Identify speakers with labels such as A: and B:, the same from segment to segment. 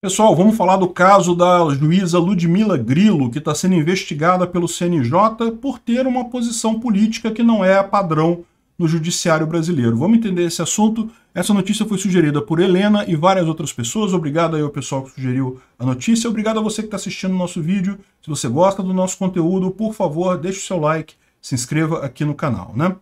A: Pessoal, vamos falar do caso da juíza Ludmila Grilo, que está sendo investigada pelo CNJ por ter uma posição política que não é padrão no judiciário brasileiro. Vamos entender esse assunto. Essa notícia foi sugerida por Helena e várias outras pessoas. Obrigado aí ao pessoal que sugeriu a notícia. Obrigado a você que está assistindo o nosso vídeo. Se você gosta do nosso conteúdo, por favor, deixe o seu like, se inscreva aqui no canal. Né?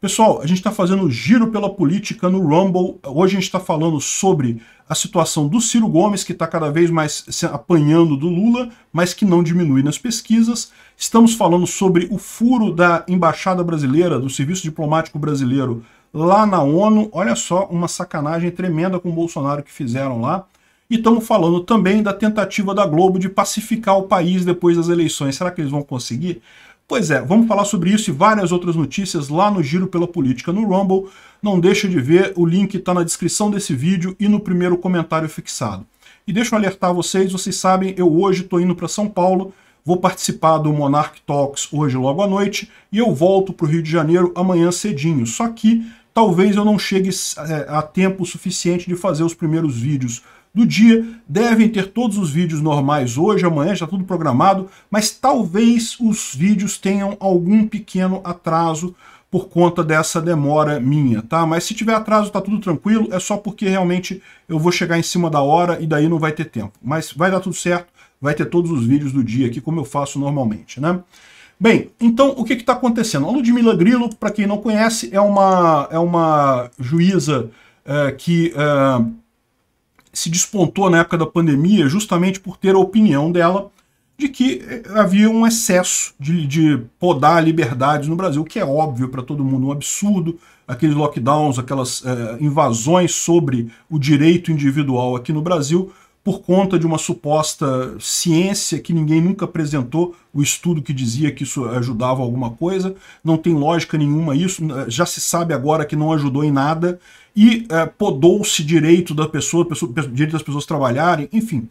A: Pessoal, a gente está fazendo giro pela política no Rumble. Hoje a gente está falando sobre a situação do Ciro Gomes, que está cada vez mais se apanhando do Lula, mas que não diminui nas pesquisas. Estamos falando sobre o furo da Embaixada Brasileira, do Serviço Diplomático Brasileiro, lá na ONU. Olha só, uma sacanagem tremenda com o Bolsonaro que fizeram lá. E estamos falando também da tentativa da Globo de pacificar o país depois das eleições. Será que eles vão conseguir? Pois é, vamos falar sobre isso e várias outras notícias lá no Giro pela Política no Rumble. Não deixa de ver, o link está na descrição desse vídeo e no primeiro comentário fixado. E deixa eu alertar vocês, vocês sabem, eu hoje estou indo para São Paulo, vou participar do Monarch Talks hoje logo à noite e eu volto para o Rio de Janeiro amanhã cedinho. Só que talvez eu não chegue é, a tempo suficiente de fazer os primeiros vídeos do dia. Devem ter todos os vídeos normais hoje, amanhã já tudo programado, mas talvez os vídeos tenham algum pequeno atraso por conta dessa demora minha, tá? Mas se tiver atraso, tá tudo tranquilo, é só porque realmente eu vou chegar em cima da hora e daí não vai ter tempo. Mas vai dar tudo certo, vai ter todos os vídeos do dia aqui, como eu faço normalmente, né? Bem, então o que está acontecendo? A Ludmila Grillo, para quem não conhece, é uma, é uma juíza é, que... É, se despontou na época da pandemia justamente por ter a opinião dela de que eh, havia um excesso de, de podar liberdades no Brasil, que é óbvio para todo mundo, um absurdo, aqueles lockdowns, aquelas é, invasões sobre o direito individual aqui no Brasil, por conta de uma suposta ciência que ninguém nunca apresentou, o estudo que dizia que isso ajudava alguma coisa, não tem lógica nenhuma isso, eh, já se sabe agora que não ajudou em nada, e é, podou-se direito da pessoa, pessoa, direito das pessoas trabalharem, enfim.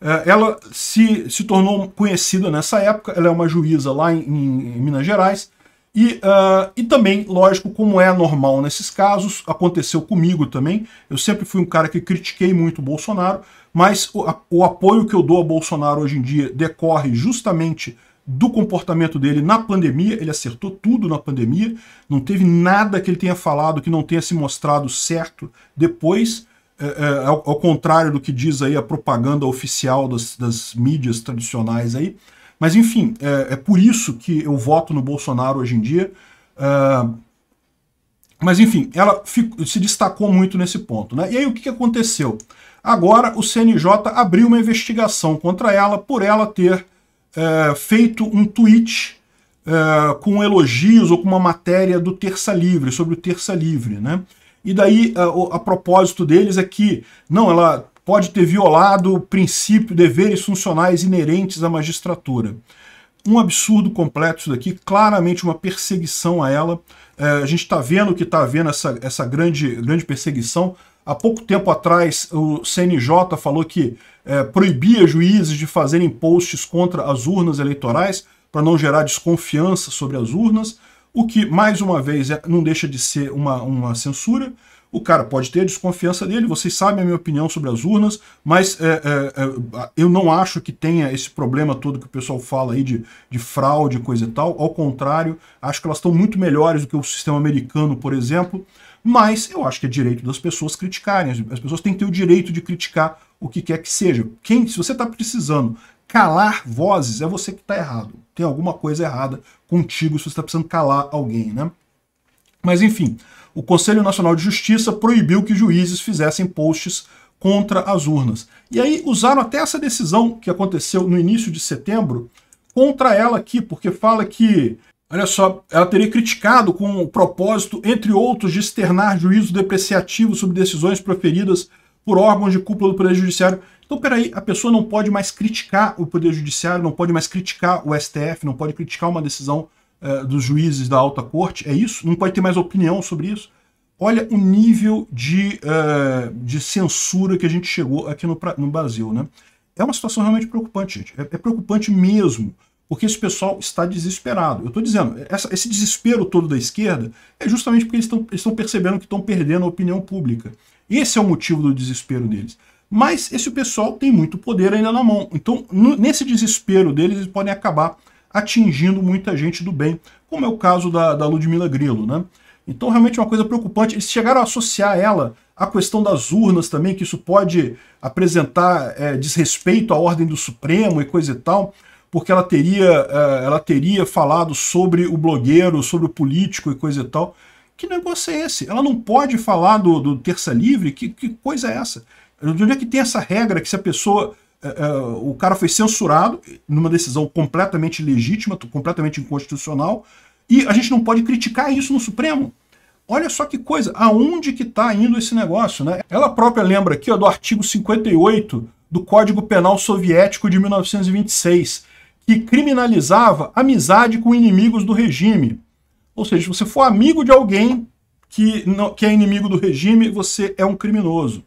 A: É, ela se, se tornou conhecida nessa época, ela é uma juíza lá em, em Minas Gerais, e, uh, e também, lógico, como é normal nesses casos, aconteceu comigo também, eu sempre fui um cara que critiquei muito o Bolsonaro, mas o, a, o apoio que eu dou a Bolsonaro hoje em dia decorre justamente do comportamento dele na pandemia, ele acertou tudo na pandemia, não teve nada que ele tenha falado que não tenha se mostrado certo depois, é, é, ao, ao, contrário do que diz aí a propaganda oficial das, das mídias tradicionais aí, mas enfim, é, é por isso que eu voto no Bolsonaro hoje em dia. Uh, mas enfim, ela fico, se destacou muito nesse ponto. Né? E aí o que, que aconteceu? Agora o CNJ abriu uma investigação contra ela por ela ter é, feito um tweet é, com elogios ou com uma matéria do Terça Livre, sobre o Terça Livre. Né? E daí a, é, a propósito deles é que, não, ela pode ter violado o princípio, deveres funcionais inerentes à magistratura. Um absurdo completo isso daqui, claramente uma perseguição a ela. É, a gente está vendo que está havendo essa, essa grande, grande perseguição. Há pouco tempo atrás, o CNJ falou que é, proibia juízes de fazerem posts contra as urnas eleitorais para não gerar desconfiança sobre as urnas, o que, mais uma vez, é, não deixa de ser uma, uma censura. O cara pode ter a desconfiança dele, vocês sabem a minha opinião sobre as urnas, mas é, é, é, eu não acho que tenha esse problema todo que o pessoal fala aí de, de fraude, coisa e tal. Ao contrário, acho que elas estão muito melhores do que o sistema americano, por exemplo. Mas eu acho que é direito das pessoas criticarem. As pessoas têm que ter o direito de criticar o que quer que seja. Quem, se você está precisando calar vozes, é você que está errado. Tem alguma coisa errada contigo se você está precisando calar alguém, né? Mas enfim, o Conselho Nacional de Justiça proibiu que juízes fizessem posts contra as urnas. E aí usaram até essa decisão que aconteceu no início de setembro contra ela aqui, porque fala que, olha só, ela teria criticado com o propósito, entre outros, de externar juízo depreciativo sobre decisões proferidas por órgãos de cúpula do Poder Judiciário. Então, peraí, a pessoa não pode mais criticar o Poder Judiciário, não pode mais criticar o STF, não pode criticar uma decisão uh, dos juízes da alta corte, é isso? Não pode ter mais opinião sobre isso? Olha o nível de, uh, de censura que a gente chegou aqui no, no Brasil, né? É uma situação realmente preocupante, gente. É, é preocupante mesmo, porque esse pessoal está desesperado. Eu estou dizendo, essa, esse desespero todo da esquerda é justamente porque eles estão percebendo que estão perdendo a opinião pública. Esse é o motivo do desespero deles. Mas esse pessoal tem muito poder ainda na mão. Então, nesse desespero deles, eles podem acabar atingindo muita gente do bem, como é o caso da, da Ludmila Grilo, né? Então, realmente uma coisa preocupante. Eles chegaram a associar ela à questão das urnas também, que isso pode apresentar é, desrespeito à ordem do Supremo e coisa e tal, porque ela teria, é, ela teria falado sobre o blogueiro, sobre o político e coisa e tal. Que negócio é esse? Ela não pode falar do, do Terça Livre? Que, que coisa é essa? De onde é que tem essa regra que se a pessoa uh, o cara foi censurado numa decisão completamente legítima, completamente inconstitucional, e a gente não pode criticar isso no Supremo. Olha só que coisa, aonde que está indo esse negócio, né? Ela própria lembra aqui ó, do artigo 58 do Código Penal Soviético de 1926, que criminalizava amizade com inimigos do regime. Ou seja, se você for amigo de alguém que, não, que é inimigo do regime, você é um criminoso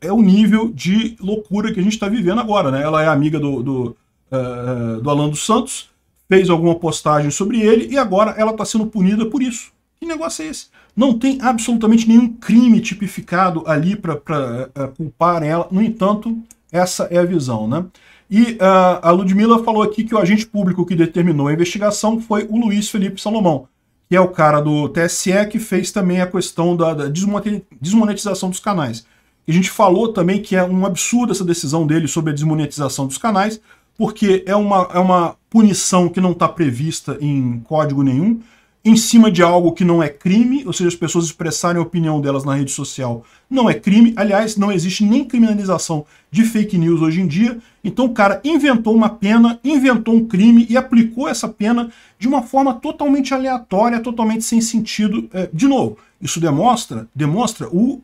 A: é o nível de loucura que a gente está vivendo agora, né? Ela é amiga do, do, uh, do Alan dos Santos, fez alguma postagem sobre ele e agora ela está sendo punida por isso. Que negócio é esse? Não tem absolutamente nenhum crime tipificado ali para uh, eh, culpar ela. No entanto, essa é a visão, né? E uh, a Ludmilla falou aqui que o agente público que determinou a investigação foi o Luiz Felipe Salomão, que é o cara do TSE que fez também a questão da, da desmonetização dos canais. E a gente falou também que é um absurdo essa decisão dele sobre a desmonetização dos canais, porque é uma, é uma punição que não está prevista em código nenhum, em cima de algo que não é crime, ou seja, as pessoas expressarem a opinião delas na rede social não é crime. Aliás, não existe nem criminalização de fake news hoje em dia. Então o cara inventou uma pena, inventou um crime e aplicou essa pena de uma forma totalmente aleatória, totalmente sem sentido. É, de novo, isso demonstra, demonstra o, uh,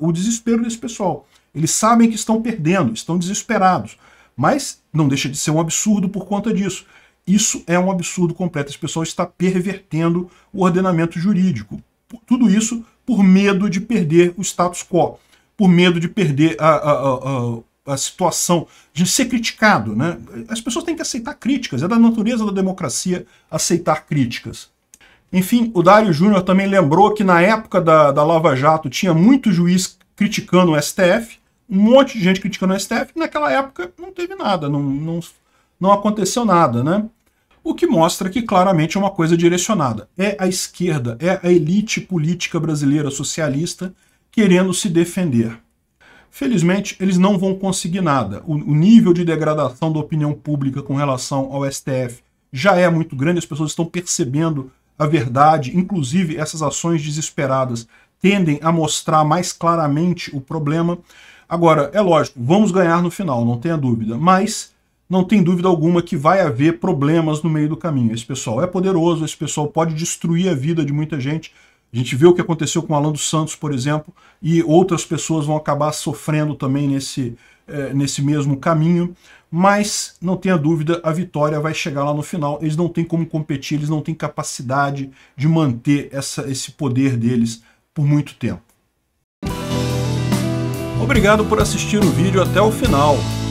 A: o desespero desse pessoal. Eles sabem que estão perdendo, estão desesperados. Mas não deixa de ser um absurdo por conta disso. Isso é um absurdo completo. Esse pessoal está pervertendo o ordenamento jurídico. Tudo isso por medo de perder o status quo, por medo de perder a, a, a, a situação de ser criticado. Né? As pessoas têm que aceitar críticas, é da natureza da democracia aceitar críticas. Enfim, o Dário Júnior também lembrou que na época da, da Lava Jato tinha muito juiz criticando o STF, um monte de gente criticando o STF, e naquela época não teve nada, não, não, não aconteceu nada, né? o que mostra que claramente é uma coisa direcionada. É a esquerda, é a elite política brasileira socialista querendo se defender. Felizmente, eles não vão conseguir nada. O, o nível de degradação da opinião pública com relação ao STF já é muito grande, as pessoas estão percebendo a verdade, inclusive essas ações desesperadas tendem a mostrar mais claramente o problema. Agora, é lógico, vamos ganhar no final, não tenha dúvida, mas não tem dúvida alguma que vai haver problemas no meio do caminho. Esse pessoal é poderoso, esse pessoal pode destruir a vida de muita gente. A gente vê o que aconteceu com o Alan dos Santos, por exemplo, e outras pessoas vão acabar sofrendo também nesse, é, nesse mesmo caminho. Mas, não tenha dúvida, a vitória vai chegar lá no final. Eles não têm como competir, eles não têm capacidade de manter essa, esse poder deles por muito tempo. Obrigado por assistir o vídeo até o final.